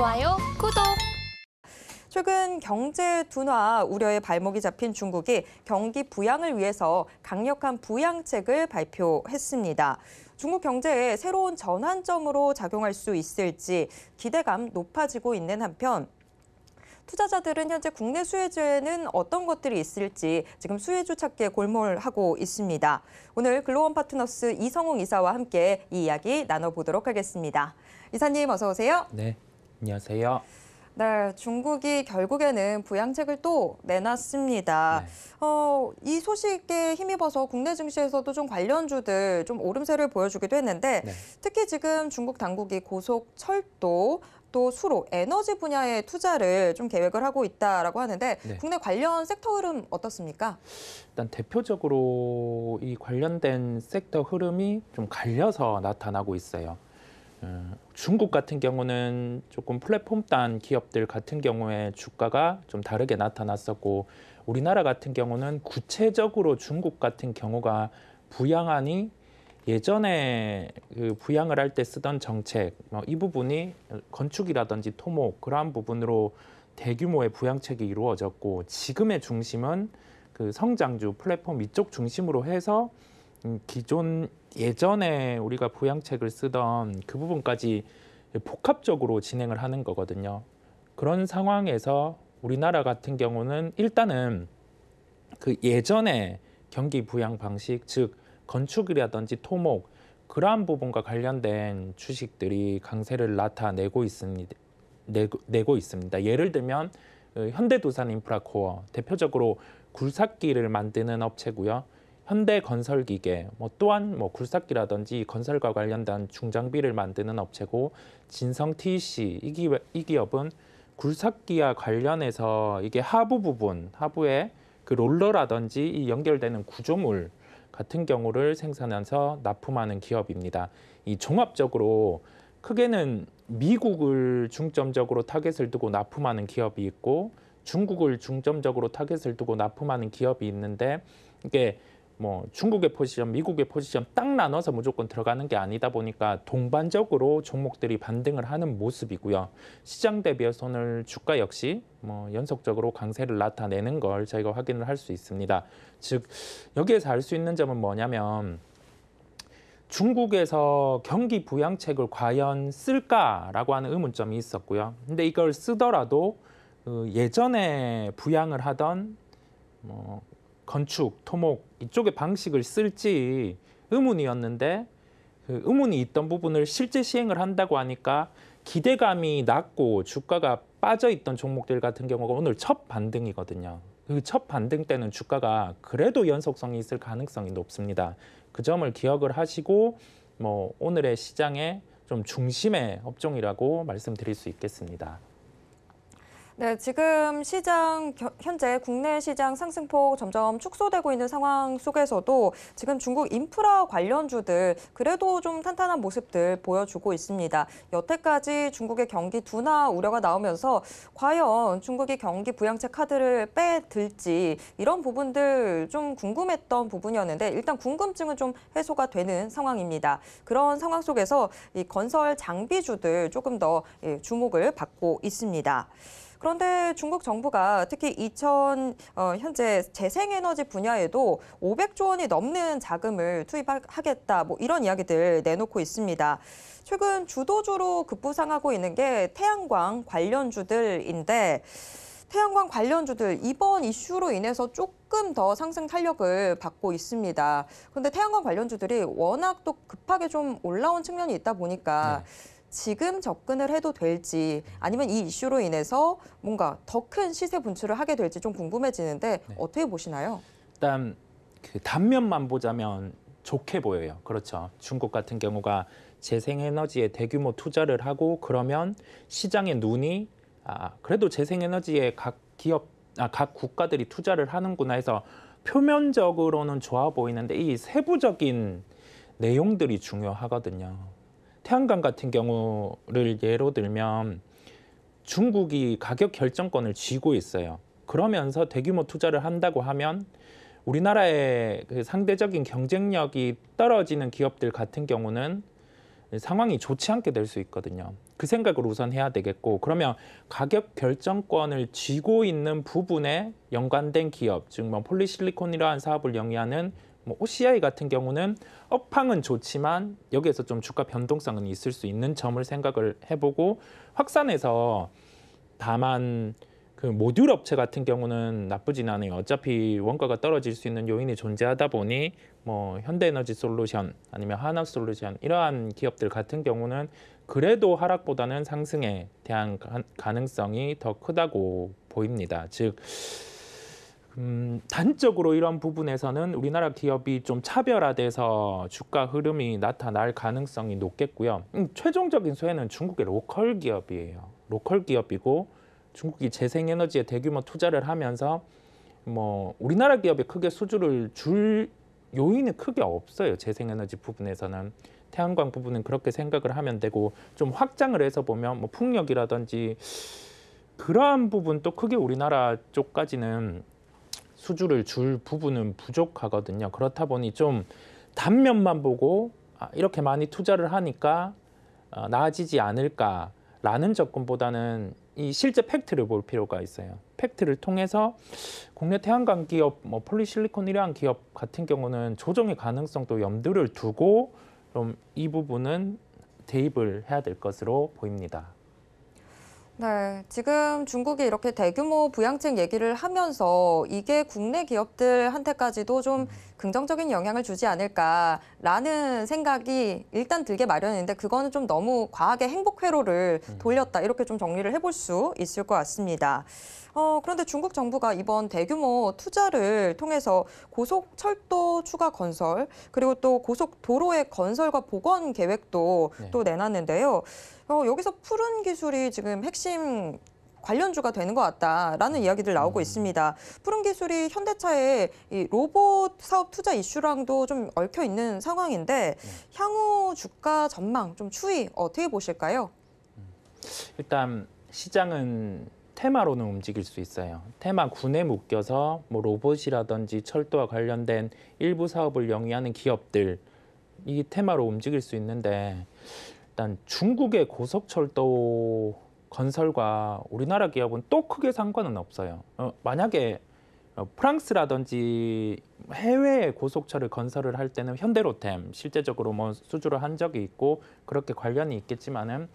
좋아요, 구독! 최근 경제 둔화 우려에 발목이 잡힌 중국이 경기 부양을 위해서 강력한 부양책을 발표했습니다. 중국 경제에 새로운 전환점으로 작용할 수 있을지 기대감 높아지고 있는 한편 투자자들은 현재 국내 수혜주에는 어떤 것들이 있을지 지금 수혜주 찾기에 골몰하고 있습니다. 오늘 글로원 파트너스 이성웅 이사와 함께 이 이야기 나눠보도록 하겠습니다. 이사님 어서 오세요. 네. 안녕하세요. 네, 중국이 결국에는 부양책을 또 내놨습니다. 네. 어, 이 소식에 힘입어서 국내 증시에서도 좀 관련주들 좀 오름세를 보여주기도 했는데 네. 특히 지금 중국 당국이 고속, 철도, 또 수로, 에너지 분야에 투자를 좀 계획을 하고 있다라고 하는데 네. 국내 관련 섹터 흐름 어떻습니까? 일단 대표적으로 이 관련된 섹터 흐름이 좀 갈려서 나타나고 있어요. 중국 같은 경우는 조금 플랫폼단 기업들 같은 경우에 주가가 좀 다르게 나타났었고 우리나라 같은 경우는 구체적으로 중국 같은 경우가 부양하니 예전에 그 부양을 할 때 쓰던 정책 뭐 이 부분이 건축이라든지 토목 그러한 부분으로 대규모의 부양책이 이루어졌고 지금의 중심은 그 성장주 플랫폼 이쪽 중심으로 해서 음, 기존 예전에 우리가 보양책을 쓰던 그 부분까지 복합적으로 진행을 하는 거거든요. 그런 상황에서 우리나라 같은 경우는 일단은 그 예전에 경기 부양 방식 즉 건축이라든지 토목 그러한 부분과 관련된 주식들이 강세를 나타내고 있습니다. 내고, 내고 있습니다. 예를 들면 어, 현대도산인프라코어 대표적으로 굴삭기를 만드는 업체고요. 현대 건설 기계, 뭐 또한 뭐 굴삭기라든지 건설과 관련된 중장비를 만드는 업체고 진성 TC 이, 기이 기업은 굴삭기와 관련해서 이게 하부 부분, 하부에 그 롤러라든지 이 연결되는 구조물 같은 경우를 생산해서 납품하는 기업입니다. 이 종합적으로 크게는 미국을 중점적으로 타겟을 두고 납품하는 기업이 있고 중국을 중점적으로 타겟을 두고 납품하는 기업이 있는데 이게 뭐 중국의 포지션, 미국의 포지션 딱 나눠서 무조건 들어가는 게 아니다 보니까 동반적으로 종목들이 반등을 하는 모습이고요. 시장 대비해 손을 주가 역시 뭐 연속적으로 강세를 나타내는 걸 저희가 확인을 할 수 있습니다. 즉 여기에서 알 수 있는 점은 뭐냐면 중국에서 경기 부양책을 과연 쓸까라고 하는 의문점이 있었고요. 근데 이걸 쓰더라도 그 예전에 부양을 하던 뭐 건축, 토목 이쪽의 방식을 쓸지 의문이었는데 그 의문이 있던 부분을 실제 시행을 한다고 하니까 기대감이 낮고 주가가 빠져 있던 종목들 같은 경우가 오늘 첫 반등이거든요. 그 첫 반등 때는 주가가 그래도 연속성이 있을 가능성이 높습니다. 그 점을 기억을 하시고 뭐 오늘의 시장의 좀 중심의 업종이라고 말씀드릴 수 있겠습니다. 네, 지금 시장 현재 국내 시장 상승폭 점점 축소되고 있는 상황 속에서도 지금 중국 인프라 관련주들 그래도 좀 탄탄한 모습들 보여주고 있습니다. 여태까지 중국의 경기 둔화 우려가 나오면서 과연 중국이 경기 부양책 카드를 빼들지 이런 부분들 좀 궁금했던 부분이었는데 일단 궁금증은 좀 해소가 되는 상황입니다. 그런 상황 속에서 이 건설 장비주들 조금 더 예, 주목을 받고 있습니다. 그런데 중국 정부가 특히 2000 어, 현재 재생에너지 분야에도 500조 원이 넘는 자금을 투입하겠다 뭐 이런 이야기들 내놓고 있습니다. 최근 주도주로 급부상하고 있는 게 태양광 관련주들인데 태양광 관련주들 이번 이슈로 인해서 조금 더 상승 탄력을 받고 있습니다. 그런데 태양광 관련주들이 워낙 또 급하게 좀 올라온 측면이 있다 보니까 네. 지금 접근을 해도 될지 아니면 이 이슈로 인해서 뭔가 더 큰 시세 분출을 하게 될지 좀 궁금해지는데 네. 어떻게 보시나요? 일단 그 단면만 보자면 좋게 보여요. 그렇죠. 중국 같은 경우가 재생에너지에 대규모 투자를 하고 그러면 시장의 눈이 아, 그래도 재생에너지에 각 기업, 아, 각 국가들이 투자를 하는구나 해서 표면적으로는 좋아 보이는데 이 세부적인 내용들이 중요하거든요. 태양광 같은 경우를 예로 들면 중국이 가격 결정권을 쥐고 있어요. 그러면서 대규모 투자를 한다고 하면 우리나라의 그 상대적인 경쟁력이 떨어지는 기업들 같은 경우는 상황이 좋지 않게 될 수 있거든요. 그 생각을 우선 해야 되겠고 그러면 가격 결정권을 쥐고 있는 부분에 연관된 기업, 즉 뭐 폴리실리콘이라는 사업을 영위하는 뭐 OCI 같은 경우는 업황은 좋지만 여기에서 좀 주가 변동성은 있을 수 있는 점을 생각을 해보고 확산해서 다만 그 모듈 업체 같은 경우는 나쁘진 않아요. 어차피 원가가 떨어질 수 있는 요인이 존재하다 보니 뭐 현대에너지 솔루션 아니면 하나 솔루션 이러한 기업들 같은 경우는 그래도 하락보다는 상승에 대한 가능성이 더 크다고 보입니다. 즉 음, 단적으로 이런 부분에서는 우리나라 기업이 좀 차별화돼서 주가 흐름이 나타날 가능성이 높겠고요. 음, 최종적인 수혜는 중국의 로컬 기업이에요. 로컬 기업이고 중국이 재생에너지에 대규모 투자를 하면서 뭐 우리나라 기업에 크게 수주를 줄 요인은 크게 없어요. 재생에너지 부분에서는 태양광 부분은 그렇게 생각을 하면 되고 좀 확장을 해서 보면 뭐 풍력이라든지 그러한 부분 또 크게 우리나라 쪽까지는 수주를 줄 부분은 부족하거든요. 그렇다 보니 좀 단면만 보고 아, 이렇게 많이 투자를 하니까 어, 나아지지 않을까라는 접근보다는 이 실제 팩트를 볼 필요가 있어요. 팩트를 통해서 국내 태양광 기업, 뭐 폴리실리콘이란 기업 같은 경우는 조정의 가능성도 염두를 두고 좀이 부분은 대입을 해야 될 것으로 보입니다. 네, 지금 중국이 이렇게 대규모 부양책 얘기를 하면서 이게 국내 기업들한테까지도 좀 긍정적인 영향을 주지 않을까라는 생각이 일단 들게 마련인데 그거는 좀 너무 과하게 행복 회로를 음. 돌렸다 이렇게 좀 정리를 해볼 수 있을 것 같습니다. 어, 그런데 중국 정부가 이번 대규모 투자를 통해서 고속철도 추가 건설 그리고 또 고속도로의 건설과 복원 계획도 네. 또 내놨는데요. 어, 여기서 푸른 기술이 지금 핵심 관련주가 되는 것 같다라는 음. 이야기들 나오고 음. 있습니다. 푸른 기술이 현대차의 이 로봇 사업 투자 이슈랑도 좀 얽혀 있는 상황인데 음. 향후 주가 전망 좀 추이 어떻게 보실까요? 일단 시장은 테마로는 움직일 수 있어요. 테마 군에 묶여서 뭐 로봇이라든지 철도와 관련된 일부 사업을 영위하는 기업들 이 테마로 움직일 수 있는데 일단 중국의 고속철도 건설과 우리나라 기업은 또 크게 상관은 없어요. 어, 만약에 어, 프랑스라든지 해외에 고속철을 건설을 할 때는 현대로템 실제적으로 뭐 수주를 한 적이 있고 그렇게 관련이 있겠지만은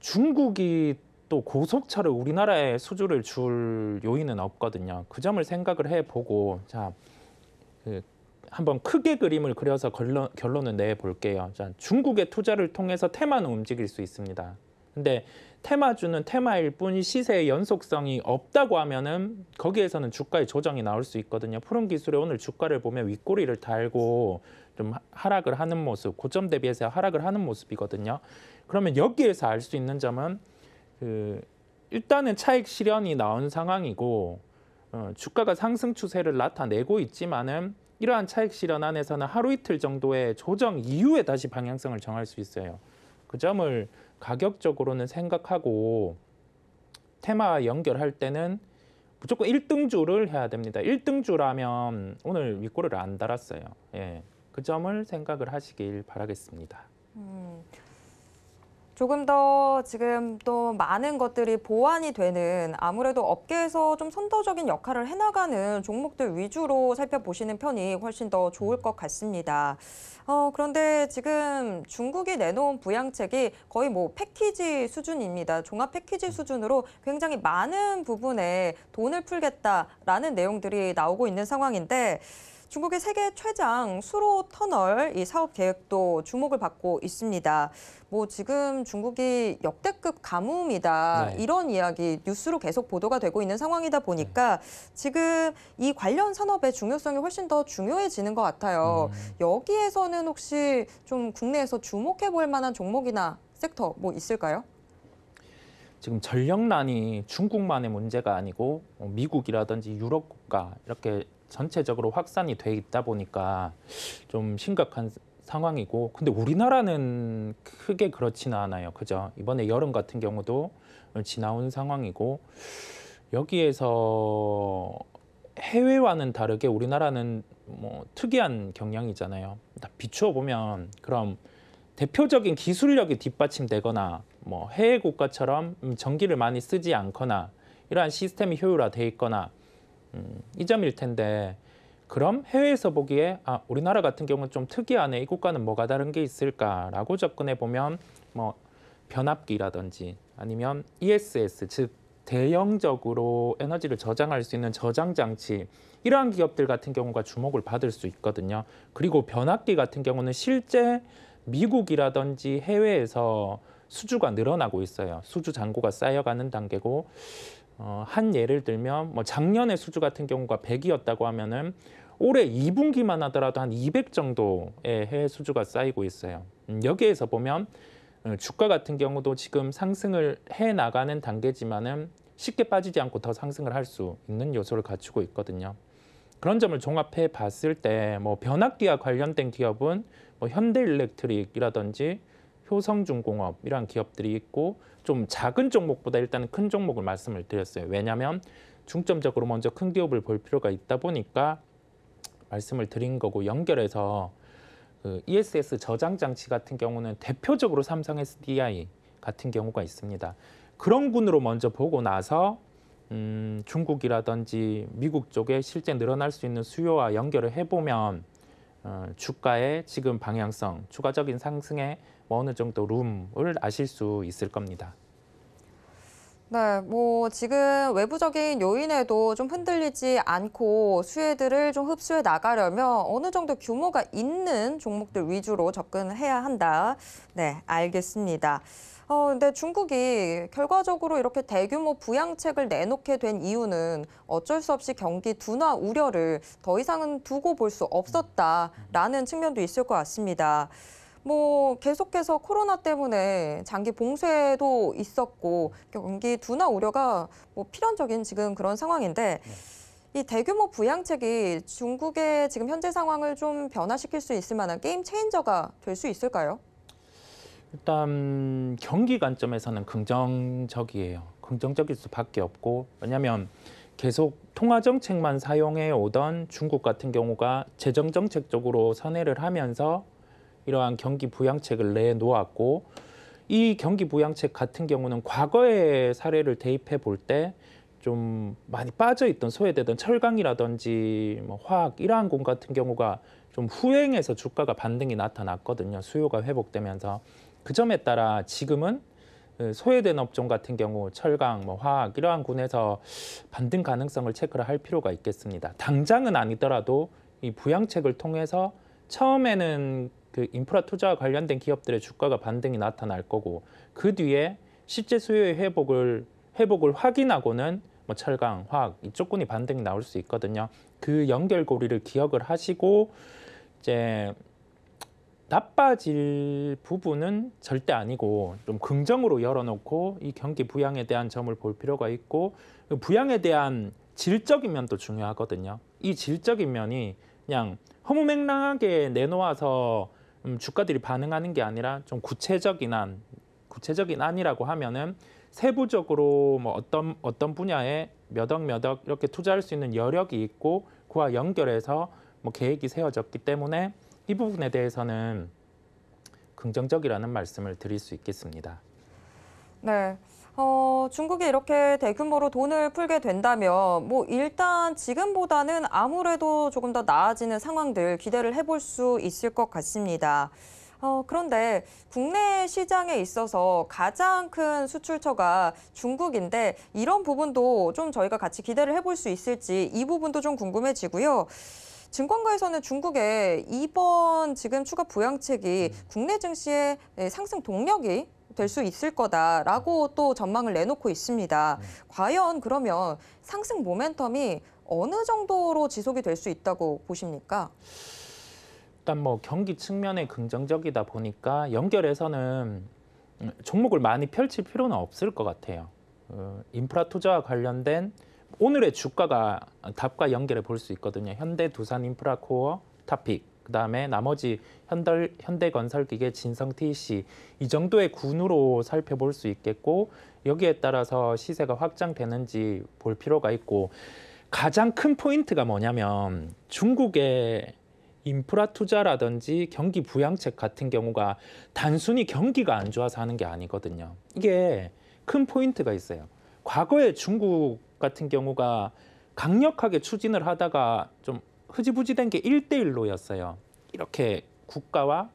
중국이 또 고속철을 우리나라에 수주를 줄 요인은 없거든요. 그 점을 생각을 해보고 자그 한번 크게 그림을 그려서 결론, 결론을 내볼게요. 중국의 투자를 통해서 테마는 움직일 수 있습니다. 근데 테마주는 테마일 뿐 시세의 연속성이 없다고 하면은 거기에서는 주가의 조정이 나올 수 있거든요. 푸른 기술에 오늘 주가를 보면 윗꼬리를 달고 좀 하락을 하는 모습, 고점 대비해서 하락을 하는 모습이거든요. 그러면 여기에서 알 수 있는 점은 그 일단은 차익 실현이 나온 상황이고 어, 주가가 상승 추세를 나타내고 있지만은 이러한 차익 실현 안에서는 하루 이틀 정도의 조정 이후에 다시 방향성을 정할 수 있어요. 그 점을 가격적으로는 생각하고 테마 연결할 때는 무조건 1등주를 해야 됩니다. 1등주라면 오늘 윗골을 안 달았어요. 예. 그 점을 생각을 하시길 바라겠습니다. 음. 조금 더 지금 또 많은 것들이 보완이 되는 아무래도 업계에서 좀 선도적인 역할을 해나가는 종목들 위주로 살펴보시는 편이 훨씬 더 좋을 음. 것 같습니다. 어, 그런데 지금 중국이 내놓은 부양책이 거의 뭐 패키지 수준입니다. 종합 패키지 음. 수준으로 굉장히 많은 부분에 돈을 풀겠다라는 내용들이 나오고 있는 상황인데 중국의 세계 최장 수로 터널 이 사업 계획도 주목을 받고 있습니다. 뭐 지금 중국이 역대급 가뭄이다 네. 이런 이야기 뉴스로 계속 보도가 되고 있는 상황이다 보니까 네. 지금 이 관련 산업의 중요성이 훨씬 더 중요해지는 것 같아요. 음. 여기에서는 혹시 좀 국내에서 주목해 볼 만한 종목이나 섹터 뭐 있을까요? 지금 전력난이 중국만의 문제가 아니고 어, 미국이라든지 유럽 국가 이렇게 전체적으로 확산이 돼 있다 보니까 좀 심각한 상황이고 근데 우리나라는 크게 그렇지는 않아요. 그죠? 이번에 여름 같은 경우도 지나온 상황이고 여기에서 해외와는 다르게 우리나라는 뭐 특이한 경향이잖아요. 비추어 보면 그럼 대표적인 기술력이 뒷받침되거나 뭐 해외 국가처럼 음, 전기를 많이 쓰지 않거나 이러한 시스템이 효율화돼 있거나 음, 이 점일 텐데 그럼 해외에서 보기에 아 우리나라 같은 경우는 좀 특이하네 이국가는 뭐가 다른 게 있을까라고 접근해 보면 뭐 변압기라든지 아니면 ESS 즉 대형적으로 에너지를 저장할 수 있는 저장 장치 이러한 기업들 같은 경우가 주목을 받을 수 있거든요. 그리고 변압기 같은 경우는 실제 미국이라든지 해외에서 수주가 늘어나고 있어요. 수주 잔고가 쌓여가는 단계고 어, 한 예를 들면 뭐 작년에 수주 같은 경우가 100이었다고 하면은 올해 2분기만 하더라도 한 200 정도의 해외 수주가 쌓이고 있어요. 음, 여기에서 보면 어, 주가 같은 경우도 지금 상승을 해 나가는 단계지만은 쉽게 빠지지 않고 더 상승을 할 수 있는 요소를 갖추고 있거든요. 그런 점을 종합해 봤을 때뭐 변압기와 관련된 기업은 뭐 현대일렉트릭이라든지 효성중공업이란 기업들이 있고 좀 작은 종목보다 일단은 큰 종목을 말씀을 드렸어요. 왜냐하면 중점적으로 먼저 큰 기업을 볼 필요가 있다 보니까 말씀을 드린 거고 연결해서 그 ESS 저장 장치 같은 경우는 대표적으로 삼성 SDI 같은 경우가 있습니다. 그런 군으로 먼저 보고 나서 음, 중국이라든지 미국 쪽에 실제 늘어날 수 있는 수요와 연결을 해보면 어, 주가의 지금 방향성, 추가적인 상승에 뭐 어느 정도 룸을 아실 수 있을 겁니다. 네, 뭐 지금 외부적인 요인에도 좀 흔들리지 않고 수혜들을 좀 흡수해 나가려면 어느 정도 규모가 있는 종목들 위주로 접근해야 한다. 네, 알겠습니다. 어, 근데 중국이 결과적으로 이렇게 대규모 부양책을 내놓게 된 이유는 어쩔 수 없이 경기 둔화 우려를 더 이상은 두고 볼 수 없었다라는 측면도 있을 것 같습니다. 뭐 계속해서 코로나 때문에 장기 봉쇄도 있었고 경기 둔화 우려가 뭐 필연적인 지금 그런 상황인데 이 대규모 부양책이 중국의 지금 현재 상황을 좀 변화시킬 수 있을 만한 게임 체인저가 될 수 있을까요? 일단 경기 관점에서는 긍정적이에요. 긍정적일 수밖에 없고 왜냐하면 계속 통화 정책만 사용해 오던 중국 같은 경우가 재정 정책 적으로 선회를 하면서 이러한 경기 부양책을 내놓았고 이 경기 부양책 같은 경우는 과거의 사례를 대입해 볼 때 좀 많이 빠져 있던 소외되던 철강이라든지 뭐 화학 이러한 공 같은 경우가 좀 후행해서 주가가 반등이 나타났거든요. 수요가 회복되면서 그 점에 따라 지금은 어, 소외된 업종 같은 경우 철강, 뭐 화학 이러한 군에서 반등 가능성을 체크를 할 필요가 있겠습니다. 당장은 아니더라도 이 부양책을 통해서 처음에는 그 인프라 투자와 관련된 기업들의 주가가 반등이 나타날 거고 그 뒤에 실제 수요의 회복을 회복을 확인하고는 뭐 철강, 화학 이쪽군이 반등이 나올 수 있거든요. 그 연결고리를 기억을 하시고 이제 나빠질 부분은 절대 아니고 좀 긍정으로 열어놓고 이 경기 부양에 대한 점을 볼 필요가 있고 그 부양에 대한 질적인 면도 중요하거든요. 이 질적인 면이 그냥 허무맹랑하게 내놓아서 음, 주가들이 반응하는 게 아니라 좀 구체적인 안, 구체적인 안이라고 하면은 세부적으로 뭐 어떤 어떤 분야에 몇 억 몇 억 이렇게 투자할 수 있는 여력이 있고 그와 연결해서 뭐 계획이 세워졌기 때문에 이 부분에 대해서는 긍정적이라는 말씀을 드릴 수 있겠습니다. 네. 어, 중국이 이렇게 대규모로 돈을 풀게 된다면 뭐 일단 지금보다는 아무래도 조금 더 나아지는 상황들 기대를 해볼 수 있을 것 같습니다. 어, 그런데 국내 시장에 있어서 가장 큰 수출처가 중국인데 이런 부분도 좀 저희가 같이 기대를 해볼 수 있을지 이 부분도 좀 궁금해지고요. 증권가에서는 중국의 이번 지금 추가 부양책이 국내 증시의 예, 상승 동력이 될수 있을 거다라고 또 전망을 내놓고 있습니다. 네. 과연 그러면 상승 모멘텀이 어느 정도로 지속이 될 수 있다고 보십니까? 일단 뭐 경기 측면에 긍정적이다 보니까 연결해서는 종목을 많이 펼칠 필요는 없을 것 같아요. 어, 인프라 투자와 관련된 오늘의 주가가 답과 연결해 볼 수 있거든요. 현대, 두산, 인프라, 코어, 타픽. 그다음에 나머지 현대 현대건설기계 진성 TEC 이 정도의 군으로 살펴볼 수 있겠고 여기에 따라서 시세가 확장되는지 볼 필요가 있고 가장 큰 포인트가 뭐냐면 중국의 인프라 투자라든지 경기 부양책 같은 경우가 단순히 경기가 안 좋아서 하는 게 아니거든요. 이게 큰 포인트가 있어요. 과거에 중국 같은 경우가 강력하게 추진을 하다가 좀 흐지부지 된게 일대일로였어요 이렇게 국가와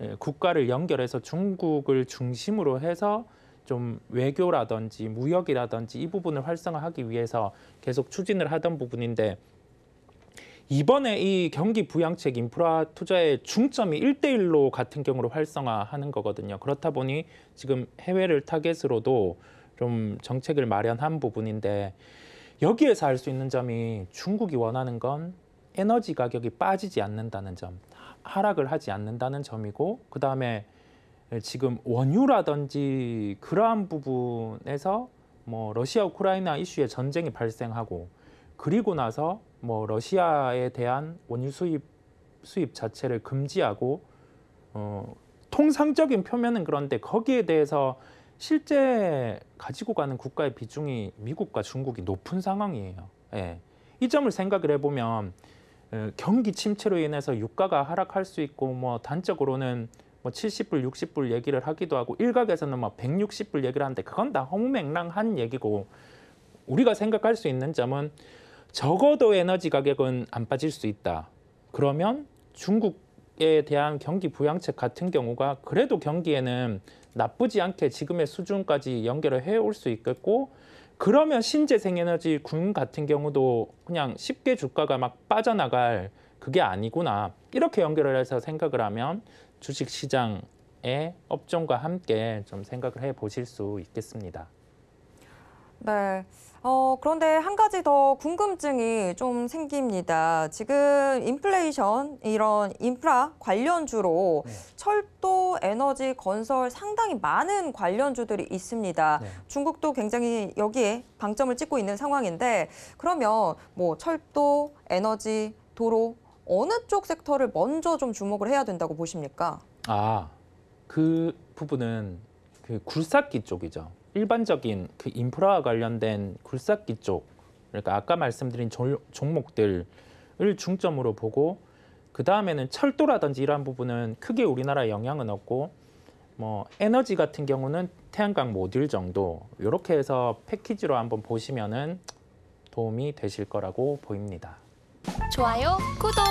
예, 국가를 연결해서 중국을 중심으로 해서 좀 외교라든지 무역이라든지 이 부분을 활성화하기 위해서 계속 추진을 하던 부분인데 이번에 이 경기 부양책 인프라 투자의 중점이 일대일로 같은 경우로 활성화하는 거거든요. 그렇다 보니 지금 해외를 타겟으로도 좀 정책을 마련한 부분인데 여기에서 알 수 있는 점이 중국이 원하는 건 에너지 가격이 빠지지 않는다는 점, 하락을 하지 않는다는 점이고 그 다음에 지금 원유라든지 그러한 부분에서 뭐 러시아 우크라이나 이슈의 전쟁이 발생하고 그리고 나서 뭐 러시아에 대한 원유 수입 수입 자체를 금지하고 어, 통상적인 표면은 그런데 거기에 대해서 실제 가지고 가는 국가의 비중이 미국과 중국이 높은 상황이에요. 예. 이 점을 생각을 해보면 예, 경기 침체로 인해서 유가가 하락할 수 있고 뭐 단적으로는 뭐 70불, 60불 얘기를 하기도 하고 일각에서는 막 뭐 160불 얘기를 하는데 그건 다 허무맹랑한 얘기고 우리가 생각할 수 있는 점은 적어도 에너지 가격은 안 빠질 수 있다. 그러면 중국에 대한 경기 부양책 같은 경우가 그래도 경기에는 나쁘지 않게 지금의 수준까지 연결을 해올 수 있겠고 그러면 신재생에너지 군 같은 경우도 그냥 쉽게 주가가 막 빠져나갈 그게 아니구나. 이렇게 연결을 해서 생각을 하면 주식시장의 업종과 함께 좀 생각을 해 보실 수 있겠습니다. 네. 어, 그런데 한 가지 더 궁금증이 좀 생깁니다. 지금 인플레이션, 이런 인프라 관련주로 네. 철도, 에너지, 건설 상당히 많은 관련주들이 있습니다. 네. 중국도 굉장히 여기에 방점을 찍고 있는 상황인데 그러면 뭐 철도, 에너지, 도로 어느 쪽 섹터를 먼저 좀 주목을 해야 된다고 보십니까? 아, 그 부분은 그 굴삭기 쪽이죠. 일반적인 그 인프라와 관련된 굴삭기 쪽 그러니까 아까 말씀드린 조, 종목들을 중점으로 보고 그 다음에는 철도라든지 이러한 부분은 크게 우리나라에 영향은 없고 뭐 에너지 같은 경우는 태양광 모듈 정도 이렇게 해서 패키지로 한번 보시면은 도움이 되실 거라고 보입니다. 좋아요, 구독.